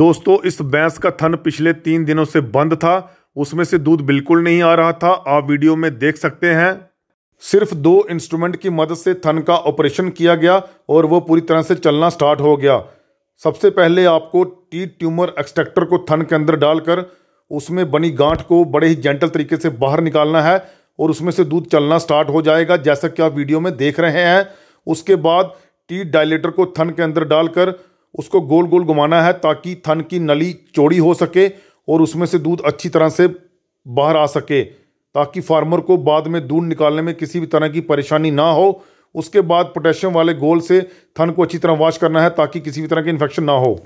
दोस्तों इस भैंस का थन पिछले तीन दिनों से बंद था उसमें से दूध बिल्कुल नहीं आ रहा था आप वीडियो में देख सकते हैं सिर्फ दो इंस्ट्रूमेंट की मदद से थन का ऑपरेशन किया गया और वो पूरी तरह से चलना स्टार्ट हो गया सबसे पहले आपको टी ट्यूमर एक्सट्रैक्टर को थन के अंदर डालकर उसमें बनी गांठ को बड़े ही जेंटल तरीके से बाहर निकालना है और उसमें से दूध चलना स्टार्ट हो जाएगा जैसा कि आप वीडियो में देख रहे हैं उसके बाद टी डायलेटर को थन के अंदर डालकर उसको गोल गोल घुमाना है ताकि थन की नली चौड़ी हो सके और उसमें से दूध अच्छी तरह से बाहर आ सके ताकि फार्मर को बाद में दूध निकालने में किसी भी तरह की परेशानी ना हो उसके बाद पोटेशियम वाले गोल से थन को अच्छी तरह वॉश करना है ताकि किसी भी तरह की इन्फेक्शन ना हो